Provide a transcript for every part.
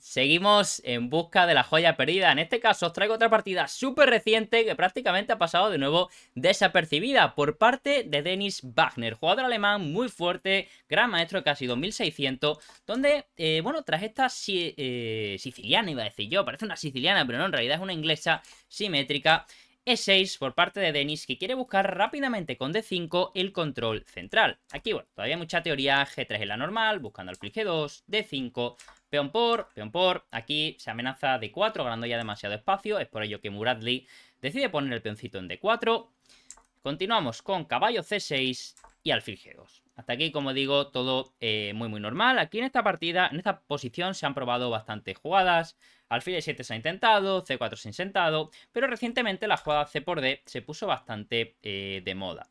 Seguimos en busca de la joya perdida. En este caso os traigo otra partida súper reciente que prácticamente ha pasado de nuevo desapercibida por parte de Dennis Wagner, jugador alemán muy fuerte, gran maestro de casi 2600, donde, eh, bueno, tras esta eh, siciliana, iba a decir yo, parece una siciliana, pero no, en realidad es una inglesa simétrica. E6 por parte de Dennis que quiere buscar rápidamente con D5 el control central. Aquí, bueno, todavía mucha teoría, G3 es la normal, buscando el clic G2, D5, Peón por, peón por. Aquí se amenaza d 4 ganando ya demasiado espacio. Es por ello que Muradli decide poner el peoncito en D4. Continuamos con caballo C6 y alfil G2. Hasta aquí, como digo, todo eh, muy muy normal. Aquí en esta partida, en esta posición se han probado bastantes jugadas. Alfil E7 se ha intentado, C4 se ha intentado, pero recientemente la jugada C por D se puso bastante eh, de moda.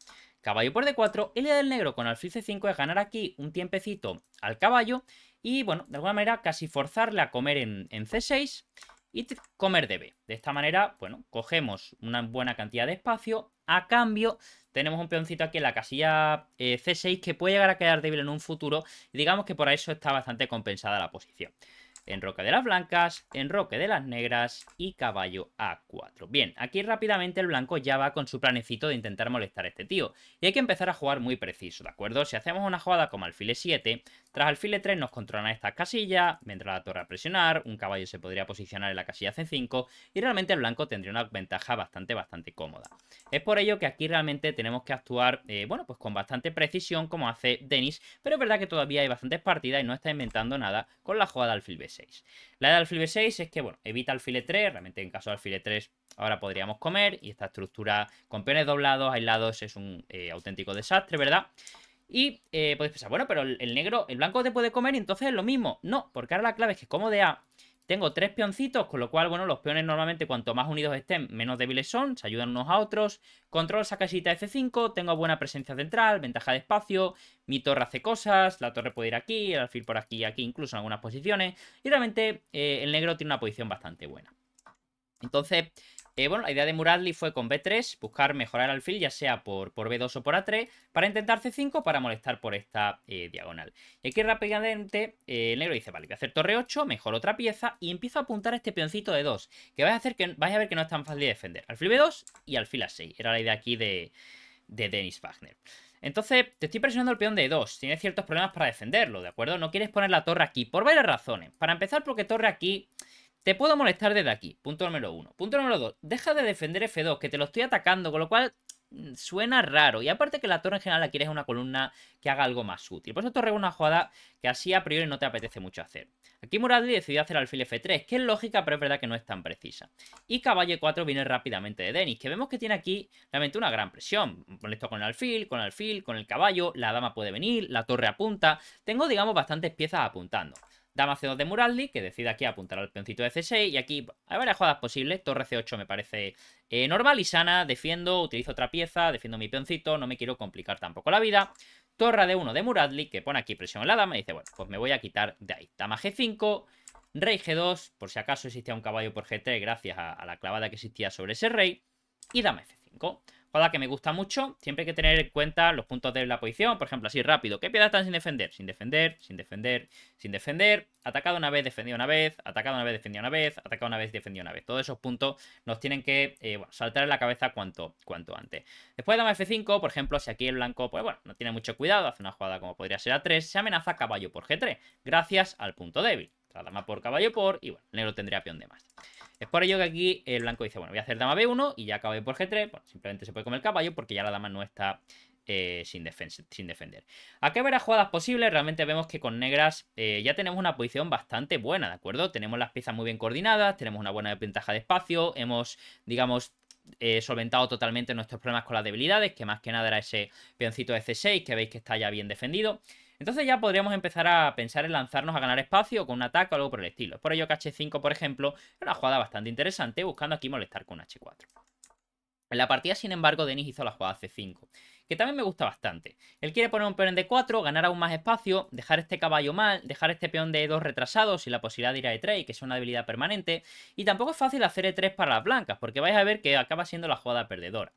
Caballo por D4, el del negro con alfil C5 es ganar aquí un tiempecito al caballo y, bueno, de alguna manera casi forzarle a comer en, C6 y comer de B. De esta manera, bueno, cogemos una buena cantidad de espacio. A cambio, tenemos un peoncito aquí en la casilla eh, C6 que puede llegar a quedar débil en un futuro. Y digamos que por eso está bastante compensada la posición enroque de las blancas, enroque de las negras y caballo a4. Bien, aquí rápidamente el blanco ya va con su planecito de intentar molestar a este tío. Y hay que empezar a jugar muy preciso, ¿de acuerdo? Si hacemos una jugada como alfil 7, tras alfil 3 nos controlan estas casillas, vendrá la torre a presionar, un caballo se podría posicionar en la casilla C5 y realmente el blanco tendría una ventaja bastante, bastante cómoda. Es por ello que aquí realmente tenemos que actuar, eh, bueno, pues con bastante precisión como hace Denis, pero es verdad que todavía hay bastantes partidas y no está inventando nada con la jugada alfil b la de alfil B6 es que, bueno, evita alfil E3, realmente en caso de alfil E3 ahora podríamos comer, y esta estructura con peones doblados, aislados, es un eh, auténtico desastre, ¿verdad? Y eh, podéis pensar, bueno, pero el negro, el blanco te puede comer y entonces es lo mismo. No, porque ahora la clave es que como de A tengo tres peoncitos, con lo cual, bueno, los peones normalmente cuanto más unidos estén, menos débiles son, se ayudan unos a otros. Control esa casita F5, tengo buena presencia central, ventaja de espacio, mi torre hace cosas, la torre puede ir aquí, el alfil por aquí y aquí incluso en algunas posiciones. Y realmente eh, el negro tiene una posición bastante buena. Entonces, eh, bueno, la idea de Muradli fue con B3 buscar mejorar alfil, ya sea por, por B2 o por A3, para intentar C5 para molestar por esta eh, diagonal. Y aquí rápidamente eh, el negro dice, vale, voy a hacer torre 8, mejor otra pieza y empiezo a apuntar este peoncito de 2, que vais a, hacer que, a ver que no es tan fácil de defender. Alfil B2 y alfil A6, era la idea aquí de, de Dennis Wagner. Entonces, te estoy presionando el peón de 2. tiene ciertos problemas para defenderlo, ¿de acuerdo? No quieres poner la torre aquí, por varias razones. Para empezar, porque torre aquí te puedo molestar desde aquí, punto número uno. Punto número dos, deja de defender F2, que te lo estoy atacando, con lo cual mm, suena raro. Y aparte que la torre en general la quieres una columna que haga algo más útil. Por eso torre es una jugada que así a priori no te apetece mucho hacer. Aquí Muradli decidió hacer alfil F3, que es lógica, pero es verdad que no es tan precisa. Y caballo 4 viene rápidamente de Denis, que vemos que tiene aquí realmente una gran presión. Molesto con el alfil, con el alfil, con el caballo, la dama puede venir, la torre apunta. Tengo, digamos, bastantes piezas apuntando. Dama C2 de Muraldi, que decide aquí apuntar al peoncito de C6. Y aquí hay varias jugadas posibles. Torre C8 me parece eh, normal y sana. Defiendo, utilizo otra pieza, defiendo mi peoncito. No me quiero complicar tampoco la vida. Torre D1 de Muradli, que pone aquí presión en la dama. Y dice, bueno, pues me voy a quitar de ahí. Dama G5. Rey G2, por si acaso existía un caballo por G3 gracias a la clavada que existía sobre ese rey. Y dama F5 jugada que me gusta mucho. Siempre hay que tener en cuenta los puntos de la posición. Por ejemplo, así rápido. ¿Qué piedra están sin defender? Sin defender, sin defender, sin defender. Atacado una vez, defendido una vez. Atacado una vez, defendido una vez. Atacado una vez, defendido una vez. Todos esos puntos nos tienen que eh, saltar en la cabeza cuanto, cuanto antes. Después de dama F5, por ejemplo, si aquí el blanco, pues bueno, no tiene mucho cuidado. Hace una jugada como podría ser A3. Se amenaza caballo por G3. Gracias al punto débil. La dama por caballo por. Y bueno, negro tendría peón de más. Es por ello que aquí el blanco dice, bueno, voy a hacer dama B1 y ya acabo de por G3. simplemente se puede comer el caballo porque ya la dama no está eh, sin, defender. sin, defender. Aquí verá jugadas posibles, realmente vemos que con negras eh, ya tenemos una posición bastante buena, ¿de acuerdo? Tenemos las piezas muy bien coordinadas, tenemos una buena ventaja de espacio, hemos, digamos, eh, solventado totalmente nuestros problemas con las debilidades, que más que nada era ese peoncito de C6 que veis que está ya bien defendido. Entonces ya podríamos empezar a pensar en lanzarnos a ganar espacio con un ataque o algo por el estilo. Por ello que H5, por ejemplo, es una jugada bastante interesante buscando aquí molestar con H4. En la partida, sin embargo, Denis hizo la jugada C5, que también me gusta bastante. Él quiere poner un peón en D4, ganar aún más espacio, dejar este caballo mal, dejar este peón de E2 retrasado sin la posibilidad de ir a E3, que es una debilidad permanente, y tampoco es fácil hacer E3 para las blancas, porque vais a ver que acaba siendo la jugada perdedora.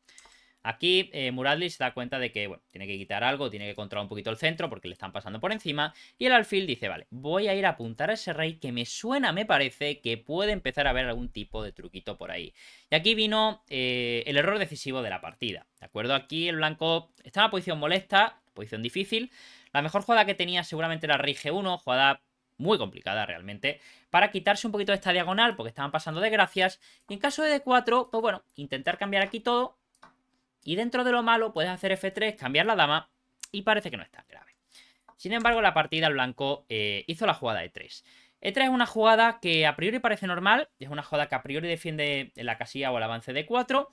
Aquí eh, Muradli se da cuenta de que, bueno, tiene que quitar algo, tiene que controlar un poquito el centro porque le están pasando por encima. Y el alfil dice, vale, voy a ir a apuntar a ese rey que me suena, me parece, que puede empezar a haber algún tipo de truquito por ahí. Y aquí vino eh, el error decisivo de la partida, ¿de acuerdo? Aquí el blanco está en una posición molesta, posición difícil. La mejor jugada que tenía seguramente era rey G1, jugada muy complicada realmente, para quitarse un poquito de esta diagonal, porque estaban pasando desgracias, y en caso de D4, pues bueno, intentar cambiar aquí todo, y dentro de lo malo puedes hacer F3, cambiar la dama y parece que no es tan grave. Sin embargo, la partida el blanco eh, hizo la jugada E3. E3 es una jugada que a priori parece normal, es una jugada que a priori defiende la casilla o el avance de 4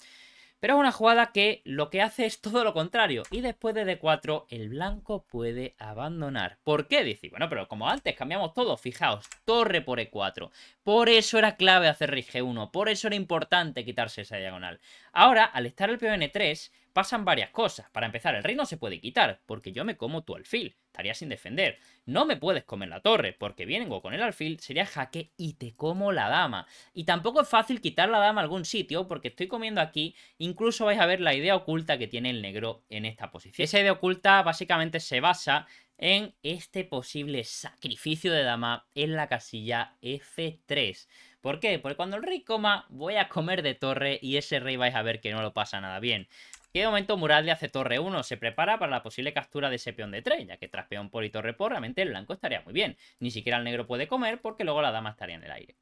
pero es una jugada que lo que hace es todo lo contrario. Y después de D4, el blanco puede abandonar. ¿Por qué? Dice, bueno, pero como antes cambiamos todo, fijaos, torre por E4. Por eso era clave hacer rey 1 por eso era importante quitarse esa diagonal. Ahora, al estar el peón e 3 pasan varias cosas. Para empezar, el rey no se puede quitar, porque yo me como tu alfil, estaría sin defender. No me puedes comer la torre, porque vengo con el alfil sería jaque y te como la dama. Y tampoco es fácil quitar la dama a algún sitio, porque estoy comiendo aquí, incluso vais a ver la idea oculta que tiene el negro en esta posición. Esa idea oculta básicamente se basa en este posible sacrificio de dama en la casilla F3. ¿Por qué? Porque cuando el rey coma, voy a comer de torre y ese rey vais a ver que no lo pasa nada bien qué de momento Murad hace torre 1, se prepara para la posible captura de ese peón de 3, ya que tras peón por y torre por, realmente el blanco estaría muy bien. Ni siquiera el negro puede comer porque luego la dama estaría en el aire.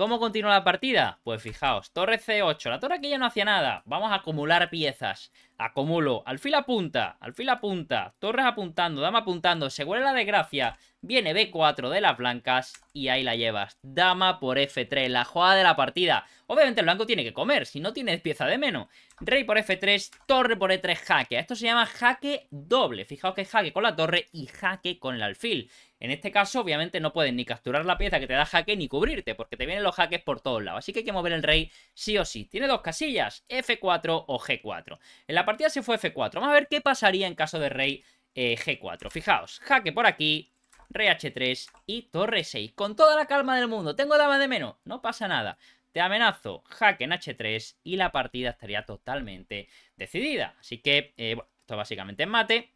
¿Cómo continúa la partida? Pues fijaos, torre C8, la torre aquí ya no hacía nada. Vamos a acumular piezas. Acumulo, alfil apunta, alfil apunta, torres apuntando, dama apuntando, se huele la desgracia. Viene B4 de las blancas y ahí la llevas. Dama por F3, la jugada de la partida. Obviamente el blanco tiene que comer, si no Tienes pieza de menos. Rey por F3, torre por E3, jaque. Esto se llama jaque doble. Fijaos que jaque con la torre y jaque con el alfil. En este caso, obviamente, no puedes ni capturar la pieza que te da jaque ni cubrirte, porque te vienen los los jaques por todos lados. Así que hay que mover el rey sí o sí. Tiene dos casillas, F4 o G4. En la partida se fue F4. Vamos a ver qué pasaría en caso de rey eh, G4. Fijaos, jaque por aquí, rey H3 y torre 6. Con toda la calma del mundo. Tengo dama de menos, no pasa nada. Te amenazo, jaque en H3 y la partida estaría totalmente decidida. Así que, eh, bueno, esto básicamente es mate.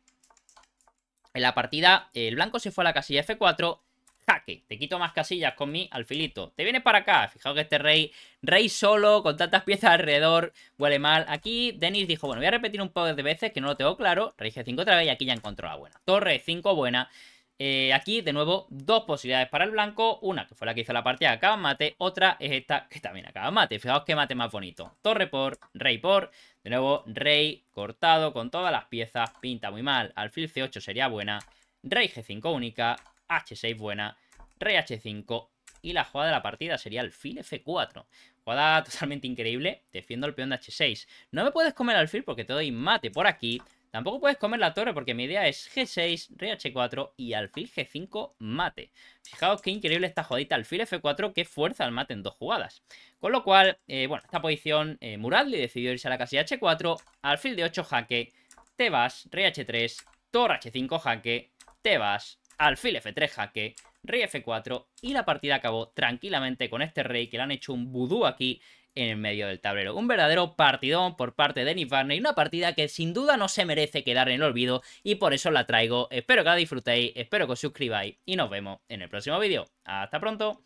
En la partida, el blanco se fue a la casilla F4 jaque. Te quito más casillas con mi alfilito. Te vienes para acá. Fijaos que este rey, rey solo, con tantas piezas alrededor, huele mal. Aquí Denis dijo, bueno, voy a repetir un par de veces que no lo tengo claro. Rey G5 otra vez y aquí ya encontró la buena. Torre 5 buena. Eh, aquí, de nuevo, dos posibilidades para el blanco. Una, que fue la que hizo la partida, acaba mate. Otra es esta, que también acaba mate. Fijaos que mate más bonito. Torre por, rey por. De nuevo, rey cortado con todas las piezas. Pinta muy mal. Alfil C8 sería buena. Rey G5 única. H6 buena, rey H5 y la jugada de la partida sería alfil F4. Jugada totalmente increíble, defiendo el peón de H6. No me puedes comer alfil porque te doy mate por aquí. Tampoco puedes comer la torre porque mi idea es G6, rey H4 y alfil G5 mate. Fijaos qué increíble esta jodita alfil F4 que fuerza al mate en dos jugadas. Con lo cual, eh, bueno, esta posición eh, Muradli decidió irse a la casilla H4, alfil de 8 jaque, te vas, rey H3, torre H5 jaque, te vas, alfil f3 jaque, rey f4 y la partida acabó tranquilamente con este rey que le han hecho un vudú aquí en el medio del tablero. Un verdadero partidón por parte de Nick Barney, una partida que sin duda no se merece quedar en el olvido y por eso la traigo. Espero que la disfrutéis, espero que os suscribáis y nos vemos en el próximo vídeo. ¡Hasta pronto!